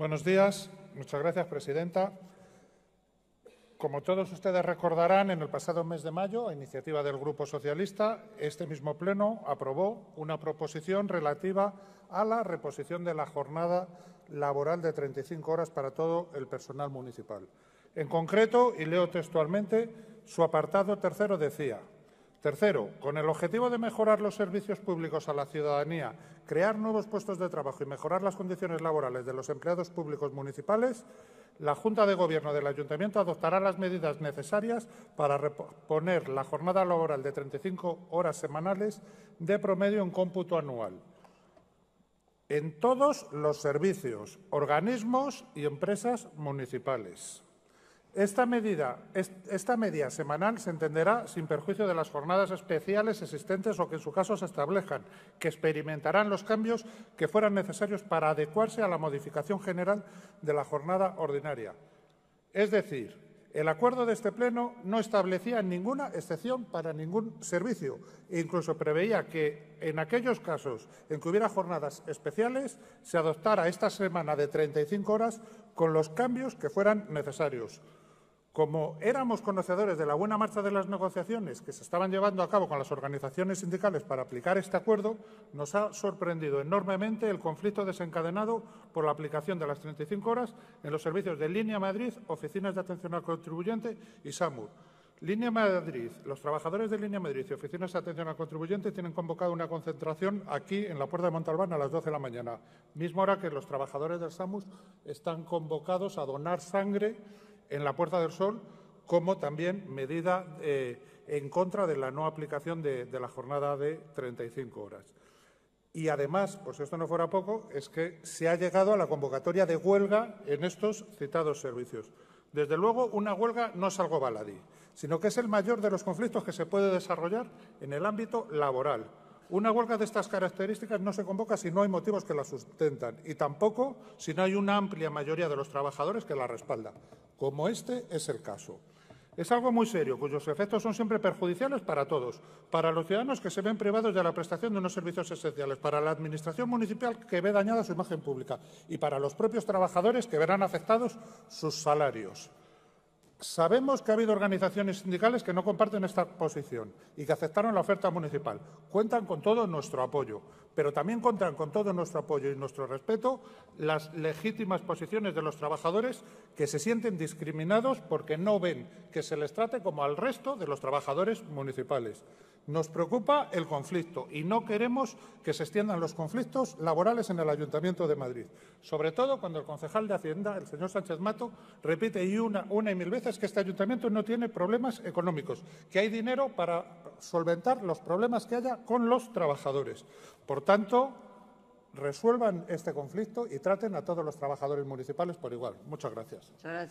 Buenos días. Muchas gracias, presidenta. Como todos ustedes recordarán, en el pasado mes de mayo, a iniciativa del Grupo Socialista, este mismo Pleno aprobó una proposición relativa a la reposición de la jornada laboral de 35 horas para todo el personal municipal. En concreto, y leo textualmente, su apartado tercero decía Tercero, con el objetivo de mejorar los servicios públicos a la ciudadanía, crear nuevos puestos de trabajo y mejorar las condiciones laborales de los empleados públicos municipales, la Junta de Gobierno del Ayuntamiento adoptará las medidas necesarias para reponer la jornada laboral de 35 horas semanales de promedio en cómputo anual en todos los servicios, organismos y empresas municipales. Esta medida, semanal se entenderá sin perjuicio de las jornadas especiales existentes o que en su caso se establezcan, que experimentarán los cambios que fueran necesarios para adecuarse a la modificación general de la jornada ordinaria. Es decir, el acuerdo de este Pleno no establecía ninguna excepción para ningún servicio e incluso preveía que en aquellos casos en que hubiera jornadas especiales se adoptara esta semana de 35 horas con los cambios que fueran necesarios como éramos conocedores de la buena marcha de las negociaciones que se estaban llevando a cabo con las organizaciones sindicales para aplicar este acuerdo, nos ha sorprendido enormemente el conflicto desencadenado por la aplicación de las 35 horas en los servicios de Línea Madrid, Oficinas de Atención al Contribuyente y SAMUR. Línea Madrid, los trabajadores de Línea Madrid y Oficinas de Atención al Contribuyente tienen convocado una concentración aquí en la Puerta de Montalbán a las 12 de la mañana, misma hora que los trabajadores del SAMUR están convocados a donar sangre en la Puerta del Sol, como también medida eh, en contra de la no aplicación de, la jornada de 35 horas. Y además, por si esto no fuera poco, es que se ha llegado a la convocatoria de huelga en estos citados servicios. Desde luego, una huelga no es algo baladí, sino que es el mayor de los conflictos que se puede desarrollar en el ámbito laboral. Una huelga de estas características no se convoca si no hay motivos que la sustentan y tampoco si no hay una amplia mayoría de los trabajadores que la respalda como este es el caso. Es algo muy serio, cuyos efectos son siempre perjudiciales para todos, para los ciudadanos que se ven privados de la prestación de unos servicios esenciales, para la Administración municipal que ve dañada su imagen pública y para los propios trabajadores que verán afectados sus salarios. Sabemos que ha habido organizaciones sindicales que no comparten esta posición y que aceptaron la oferta municipal. Cuentan con todo nuestro apoyo, pero también cuentan con todo nuestro apoyo y nuestro respeto las legítimas posiciones de los trabajadores que se sienten discriminados porque no ven que se les trate como al resto de los trabajadores municipales. Nos preocupa el conflicto y no queremos que se extiendan los conflictos laborales en el Ayuntamiento de Madrid, sobre todo cuando el concejal de Hacienda, el señor Sánchez Mato, repite una, una y mil veces es que este ayuntamiento no tiene problemas económicos, que hay dinero para solventar los problemas que haya con los trabajadores. Por tanto, resuelvan este conflicto y traten a todos los trabajadores municipales por igual. Muchas gracias. Muchas gracias.